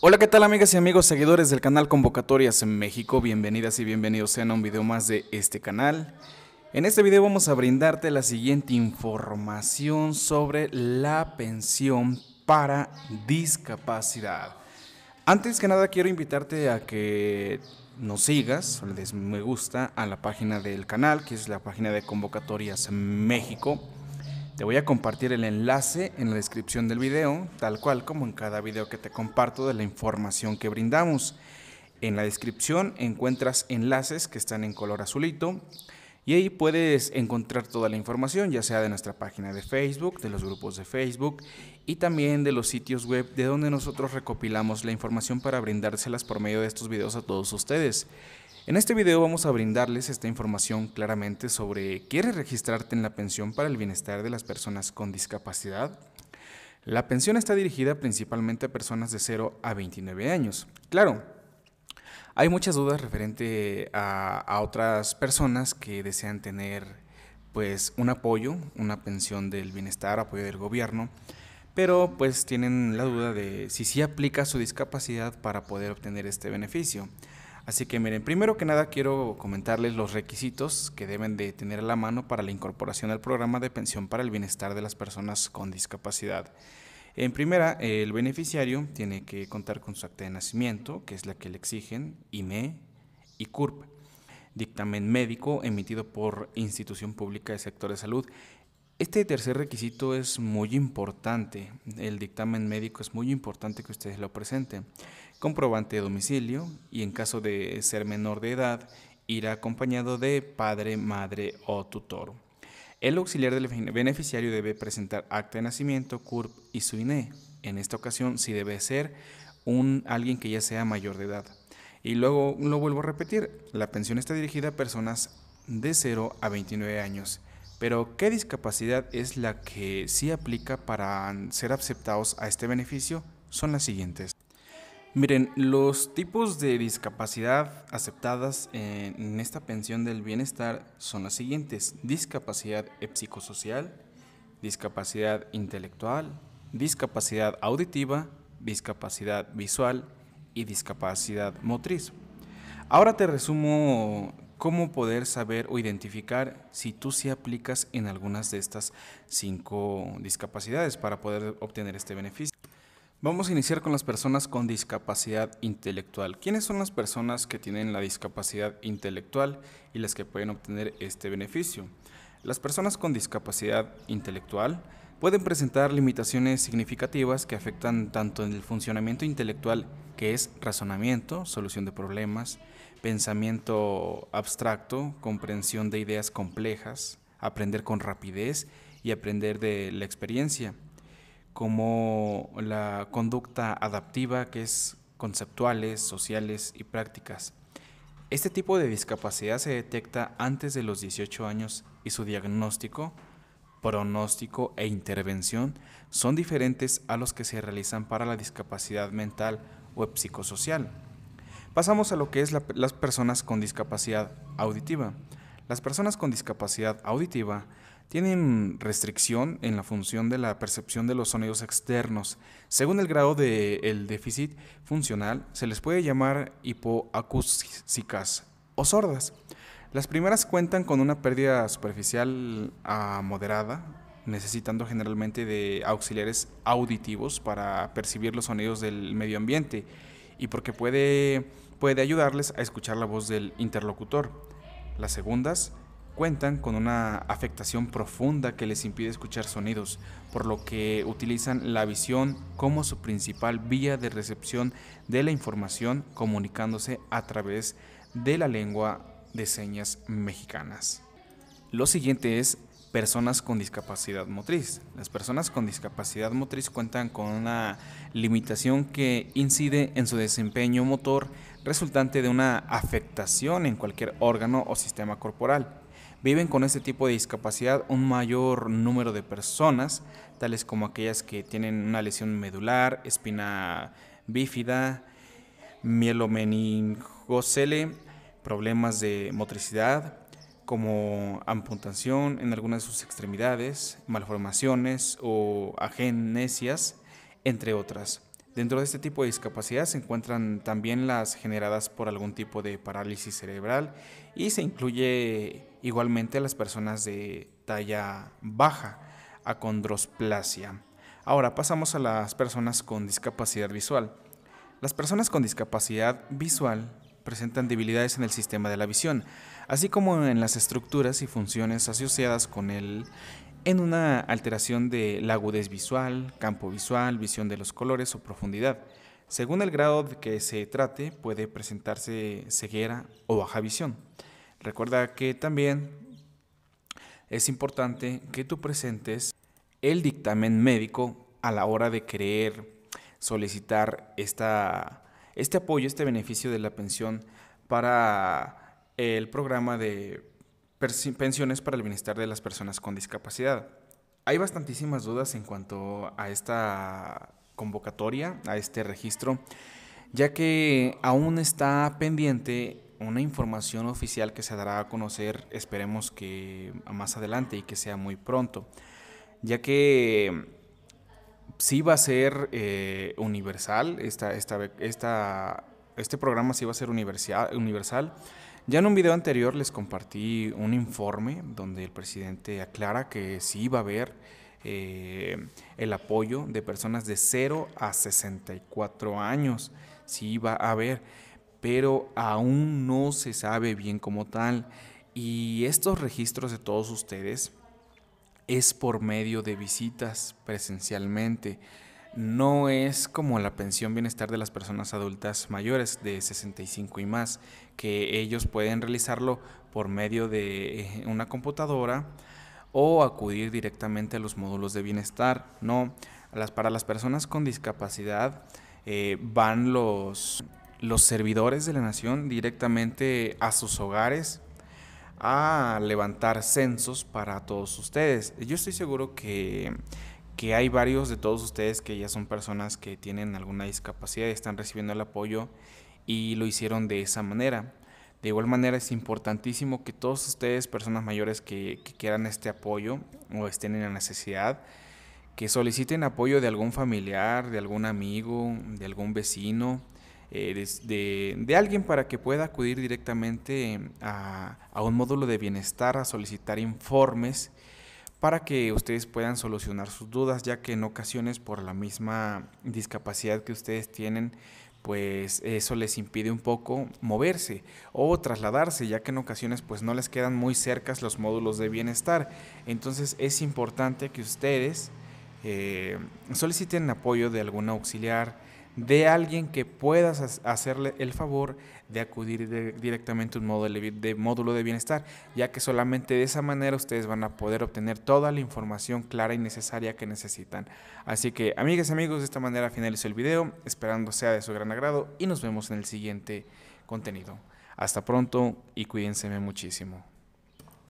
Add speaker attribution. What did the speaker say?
Speaker 1: Hola, ¿qué tal amigas y amigos seguidores del canal Convocatorias en México? Bienvenidas y bienvenidos sean a un video más de este canal. En este video vamos a brindarte la siguiente información sobre la pensión para discapacidad. Antes que nada quiero invitarte a que nos sigas, les me gusta a la página del canal, que es la página de Convocatorias en México. Te voy a compartir el enlace en la descripción del video, tal cual como en cada video que te comparto de la información que brindamos. En la descripción encuentras enlaces que están en color azulito y ahí puedes encontrar toda la información, ya sea de nuestra página de Facebook, de los grupos de Facebook y también de los sitios web de donde nosotros recopilamos la información para brindárselas por medio de estos videos a todos ustedes. En este video vamos a brindarles esta información claramente sobre ¿Quieres registrarte en la pensión para el bienestar de las personas con discapacidad? La pensión está dirigida principalmente a personas de 0 a 29 años. Claro, hay muchas dudas referente a, otras personas que desean tener pues un apoyo, una pensión del bienestar, apoyo del gobierno, pero pues tienen la duda de si sí aplica su discapacidad para poder obtener este beneficio. Así que miren, primero que nada quiero comentarles los requisitos que deben de tener a la mano para la incorporación al programa de pensión para el bienestar de las personas con discapacidad. En primera, el beneficiario tiene que contar con su acta de nacimiento, que es la que le exigen IME y CURP, dictamen médico emitido por institución pública de sector de salud este tercer requisito es muy importante. El dictamen médico es muy importante que ustedes lo presenten. Comprobante de domicilio y en caso de ser menor de edad, irá acompañado de padre, madre o tutor. El auxiliar del beneficiario debe presentar acta de nacimiento, CURP y su INE. En esta ocasión si debe ser un, alguien que ya sea mayor de edad. Y luego lo vuelvo a repetir, la pensión está dirigida a personas de 0 a 29 años pero, ¿qué discapacidad es la que sí aplica para ser aceptados a este beneficio? Son las siguientes. Miren, los tipos de discapacidad aceptadas en esta pensión del bienestar son las siguientes. Discapacidad psicosocial, discapacidad intelectual, discapacidad auditiva, discapacidad visual y discapacidad motriz. Ahora te resumo cómo poder saber o identificar si tú se aplicas en algunas de estas cinco discapacidades para poder obtener este beneficio. Vamos a iniciar con las personas con discapacidad intelectual. ¿Quiénes son las personas que tienen la discapacidad intelectual y las que pueden obtener este beneficio? Las personas con discapacidad intelectual pueden presentar limitaciones significativas que afectan tanto en el funcionamiento intelectual, que es razonamiento, solución de problemas, pensamiento abstracto, comprensión de ideas complejas, aprender con rapidez y aprender de la experiencia, como la conducta adaptiva, que es conceptuales, sociales y prácticas. Este tipo de discapacidad se detecta antes de los 18 años y su diagnóstico pronóstico e intervención son diferentes a los que se realizan para la discapacidad mental o psicosocial. Pasamos a lo que es las personas con discapacidad auditiva. Las personas con discapacidad auditiva tienen restricción en la función de la percepción de los sonidos externos. Según el grado del déficit funcional, se les puede llamar hipoacúsicas o sordas. Las primeras cuentan con una pérdida superficial a ah, moderada, necesitando generalmente de auxiliares auditivos para percibir los sonidos del medio ambiente y porque puede, puede ayudarles a escuchar la voz del interlocutor. Las segundas cuentan con una afectación profunda que les impide escuchar sonidos, por lo que utilizan la visión como su principal vía de recepción de la información comunicándose a través de la lengua de señas mexicanas. Lo siguiente es personas con discapacidad motriz. Las personas con discapacidad motriz cuentan con una limitación que incide en su desempeño motor resultante de una afectación en cualquier órgano o sistema corporal. Viven con este tipo de discapacidad un mayor número de personas, tales como aquellas que tienen una lesión medular, espina bífida, mielomeningocele, problemas de motricidad, como amputación en algunas de sus extremidades, malformaciones o agenesias, entre otras. Dentro de este tipo de discapacidad se encuentran también las generadas por algún tipo de parálisis cerebral y se incluye igualmente a las personas de talla baja, acondrosplasia. Ahora pasamos a las personas con discapacidad visual. Las personas con discapacidad visual presentan debilidades en el sistema de la visión, así como en las estructuras y funciones asociadas con él en una alteración de la agudez visual, campo visual, visión de los colores o profundidad. Según el grado de que se trate, puede presentarse ceguera o baja visión. Recuerda que también es importante que tú presentes el dictamen médico a la hora de querer solicitar esta este apoyo, este beneficio de la pensión para el programa de pensiones para el bienestar de las personas con discapacidad. Hay bastantísimas dudas en cuanto a esta convocatoria, a este registro, ya que aún está pendiente una información oficial que se dará a conocer, esperemos que más adelante y que sea muy pronto, ya que sí va a ser eh, universal, este programa sí va a ser universal. Ya en un video anterior les compartí un informe donde el presidente aclara que sí va a haber eh, el apoyo de personas de 0 a 64 años, sí va a haber, pero aún no se sabe bien como tal. Y estos registros de todos ustedes es por medio de visitas presencialmente. No es como la pensión bienestar de las personas adultas mayores de 65 y más, que ellos pueden realizarlo por medio de eh, una computadora o acudir directamente a los módulos de bienestar. No, las, para las personas con discapacidad eh, van los, los servidores de la nación directamente a sus hogares a levantar censos para todos ustedes. Yo estoy seguro que, que hay varios de todos ustedes que ya son personas que tienen alguna discapacidad y están recibiendo el apoyo y lo hicieron de esa manera. De igual manera es importantísimo que todos ustedes, personas mayores que, que quieran este apoyo o estén en la necesidad, que soliciten apoyo de algún familiar, de algún amigo, de algún vecino, de, alguien para que pueda acudir directamente em, a, un módulo de bienestar a solicitar informes para que ustedes puedan solucionar sus dudas, ya que en ocasiones por la misma discapacidad que ustedes tienen, pues eso les impide un poco moverse o trasladarse, ya que en ocasiones pues no les quedan muy cercas los módulos de bienestar. Entonces es importante que ustedes eh, soliciten apoyo de algún auxiliar, de alguien que puedas hacerle el favor de acudir directamente a un módulo de, módulo de bienestar, ya que solamente de esa manera ustedes van a poder obtener toda la información clara y necesaria que necesitan. Así que, amigas y amigos, de esta manera finalizo el video, esperando sea de su gran agrado y nos vemos en el siguiente contenido. Hasta pronto y cuídense muchísimo.